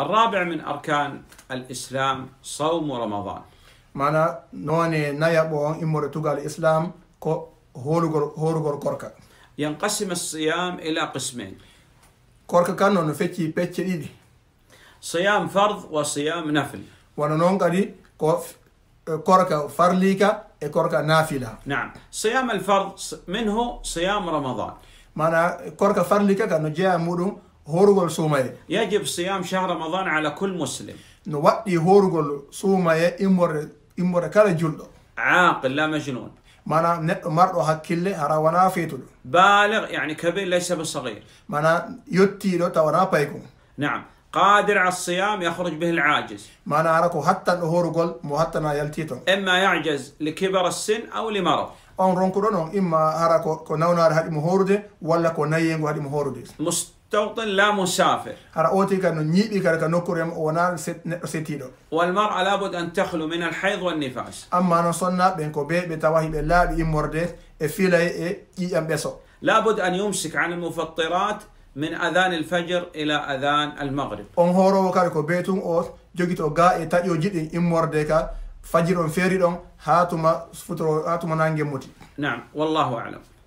الرابع من أركان الإسلام صوم رمضان. معنا نوني نيابون إمور تقال الإسلام هورغور كوركا. ينقسم الصيام إلى قسمين. كوركا كانو نفتي بيتش إيدي. صيام فرض وصيام نفل. وانا نونغاري كوركا فرليكا كوركا نافلة. نعم. صيام الفرض منه صيام رمضان. معنا كوركا فرليكا كانو جاء مورو هورغول سوماي يجب صيام شهر رمضان على كل مسلم نوقي هورغول سوماي إمور إمور كالا جلده عاقل لا مجنون مانا نت مرء هكيل وانا فيتل بالغ يعني كبير ليس بصغير مانا يتي لو تونا بايكو نعم قادر على الصيام يخرج به العاجز ما نعرفه حتى الظهور قل حتى يلتيتون اما يعجز لكبر السن او لمرض أن رونكو اما هرقو كوناونا هذه مهورده ولا كونايين هذه مهورده مست... توطن لا مسافر ارا اوتي كانو نيبي كاركا نوكوريم اونا سيتيدو والمرأة لابد ان تخلو من الحيض والنفاس اما نصنا بينكو بي بتواهي بلا بيمورده افيلاي اي ام لابد ان يمسك عن المفطرات من اذان الفجر الى اذان المغرب اون هورو بيتون او جوجيتو غا اي تاديو جيدي يمورده كا فجر فيري هاتوما فوترو هاتوما نانجي موتي نعم والله اعلم